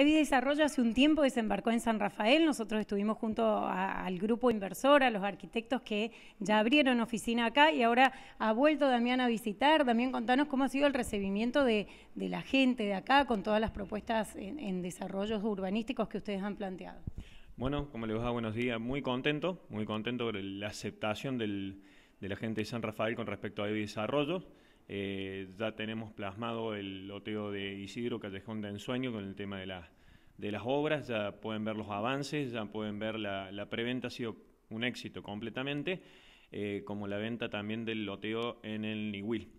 Evi Desarrollo hace un tiempo desembarcó en San Rafael. Nosotros estuvimos junto al grupo inversor, a los arquitectos que ya abrieron oficina acá y ahora ha vuelto Damián a visitar. Damián, contanos cómo ha sido el recibimiento de, la gente de acá con todas las propuestas en, desarrollos urbanísticos que ustedes han planteado. Bueno, como les va, buenos días. Muy contento, muy contento por la aceptación de la gente de San Rafael con respecto a Evi Desarrollo. Eh, ya tenemos plasmado el loteo de Isidro Callejón de Ensueño con el tema de, las obras, ya pueden ver los avances, ya pueden ver la, preventa ha sido un éxito completamente, eh, como la venta también del loteo en el Niwil,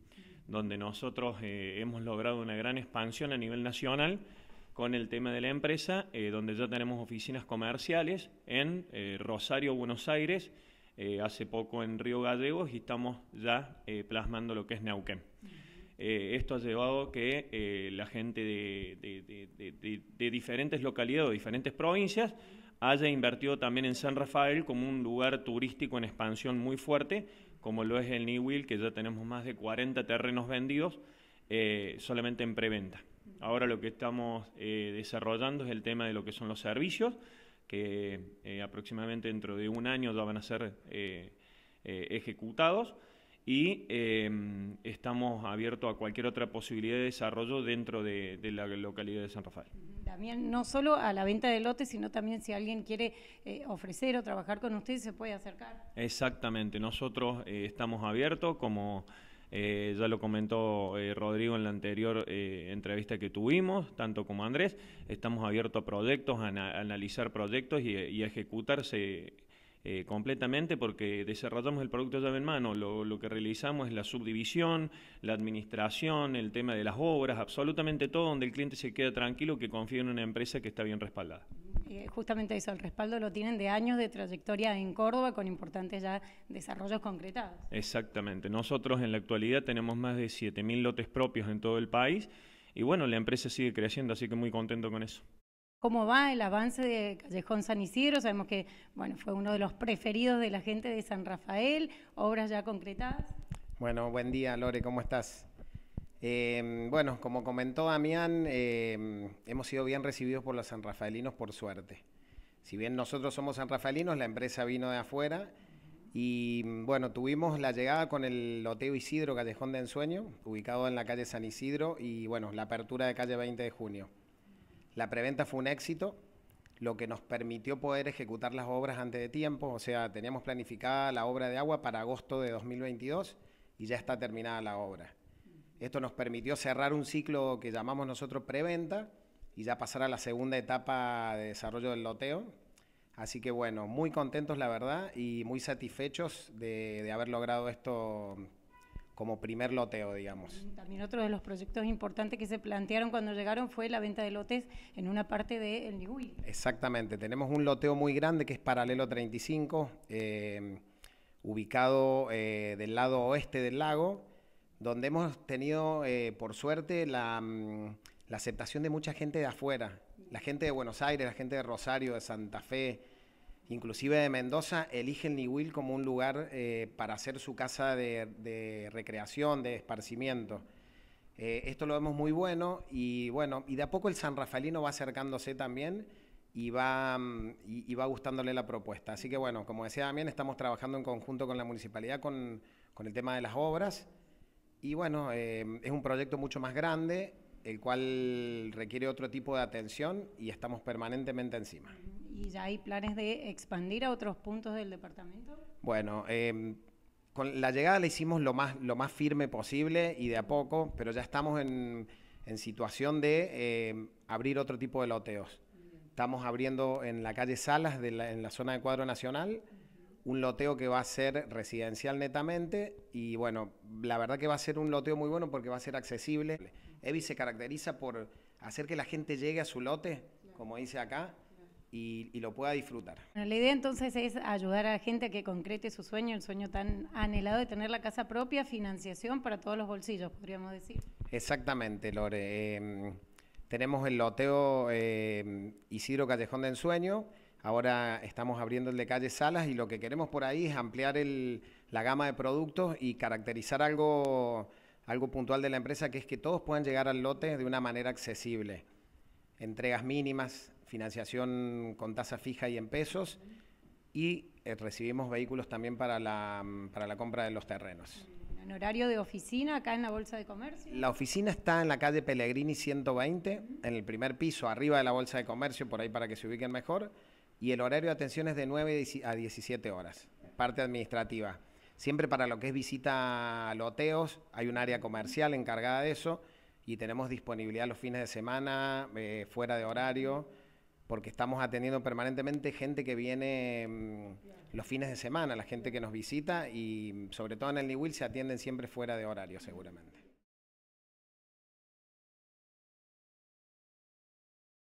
donde nosotros eh, hemos logrado una gran expansión a nivel nacional con el tema de la empresa, donde ya tenemos oficinas comerciales en Rosario, Buenos Aires, eh, hace poco en Río Gallegos y estamos ya eh, plasmando lo que es Neuquén. Eh, esto ha llevado que la gente de, diferentes localidades o diferentes provincias haya invertido también en San Rafael como un lugar turístico en expansión muy fuerte, como lo es el will que ya tenemos más de 40 terrenos vendidos solamente en preventa. Ahora lo que estamos desarrollando es el tema de lo que son los servicios, que eh, aproximadamente dentro de un año ya van a ser eh, eh, ejecutados y em, estamos abiertos a cualquier otra posibilidad de desarrollo dentro de, la localidad de San Rafael. También no solo a la venta de lotes, sino también si alguien quiere ofrecer o trabajar con ustedes, se puede acercar. Exactamente, nosotros estamos abiertos como... Eh, ya lo comentó eh, Rodrigo en la anterior eh, entrevista que tuvimos, tanto como Andrés, estamos abiertos a proyectos, a, analizar proyectos y, a ejecutarse completamente porque desarrollamos el producto llave en mano. Lo, lo, que realizamos es la subdivisión, la administración, el tema de las obras, absolutamente todo donde el cliente se queda tranquilo que confía en una empresa que está bien respaldada. Eh, justamente eso, el respaldo lo tienen de años de trayectoria en Córdoba con importantes ya desarrollos concretados. Exactamente, nosotros en la actualidad tenemos más de 7.000 lotes propios en todo el país y bueno, la empresa sigue creciendo, así que muy contento con eso. ¿Cómo va el avance de Callejón San Isidro? Sabemos que bueno, fue uno de los preferidos de la gente de San Rafael, obras ya concretadas. Bueno, buen día Lore, ¿cómo estás? Em, bueno, como comentó Damián, em, hemos sido bien recibidos por los sanrafaelinos por suerte. Si bien nosotros somos sanrafaelinos, la empresa vino de afuera y mm, bueno, tuvimos la llegada con el Loteo Isidro Callejón de Ensueño, ubicado en la calle San Isidro y bueno, la apertura de calle 20 de junio. La preventa fue un éxito, lo que nos permitió poder ejecutar las obras antes de tiempo, o sea, teníamos planificada la obra de agua para agosto de 2022 y ya está terminada la obra. Esto nos permitió cerrar un ciclo que llamamos nosotros preventa y ya pasar a la segunda etapa de desarrollo del loteo. Así que bueno, muy contentos la verdad y muy satisfechos de, haber logrado esto como primer loteo, digamos. También otro de los proyectos importantes que se plantearon cuando llegaron fue la venta de lotes en una parte de El Exactamente, tenemos un loteo muy grande que es paralelo 35, eh, ubicado eh, del lado oeste del lago, donde hemos tenido, eh, por suerte, mm, la, aceptación de mucha gente de afuera, la gente de Buenos Aires, la gente de Rosario, de Santa Fe, inclusive de Mendoza, eligen Nihuil como un lugar eh, para hacer su casa de, recreación, de esparcimiento. Eh, esto lo vemos muy bueno y bueno, y de a poco el San Rafaelino va acercándose también y va, mm, va gustándole la propuesta. Así que bueno, como decía también, estamos trabajando en conjunto con la municipalidad con, con el tema de las obras. Y bueno, em, es un proyecto mucho más grande, el cual requiere otro tipo de atención y estamos permanentemente encima. ¿Y ya hay planes de expandir a otros puntos del departamento? Bueno, em, con la llegada la hicimos lo más, lo más firme posible y de a poco, pero ya estamos en, situación de em, abrir otro tipo de loteos. Estamos abriendo en la calle Salas, en la zona de Cuadro Nacional, un loteo que va a ser residencial netamente y bueno, la verdad que va a ser un loteo muy bueno porque va a ser accesible. Evi se caracteriza por hacer que la gente llegue a su lote, como dice acá, y, lo pueda disfrutar. la idea entonces es ayudar a la gente a que concrete su sueño, el sueño tan anhelado de tener la casa propia, financiación para todos los bolsillos, podríamos decir. Exactamente, Lore. Em, tenemos el loteo em, Isidro Callejón de Ensueño Ahora estamos abriendo el de calle Salas y lo que queremos por ahí es ampliar la gama de productos y caracterizar algo, algo puntual de la empresa, que es que todos puedan llegar al lote de una manera accesible. Entregas mínimas, financiación con tasa fija y en pesos y eh, recibimos vehículos también para la, para la compra de los terrenos. ¿En horario de oficina acá en la Bolsa de Comercio? La oficina está en la calle Pellegrini 120, en el primer piso, arriba de la Bolsa de Comercio, por ahí para que se ubiquen mejor y el horario de atención es de 9 a 17 horas, parte administrativa. Siempre para lo que es visita a loteos, hay un área comercial encargada de eso y tenemos disponibilidad los fines de semana, eh, fuera de horario, porque estamos atendiendo permanentemente gente que viene mm, los fines de semana, la gente que nos visita y mm, sobre todo en el Will se atienden siempre fuera de horario seguramente.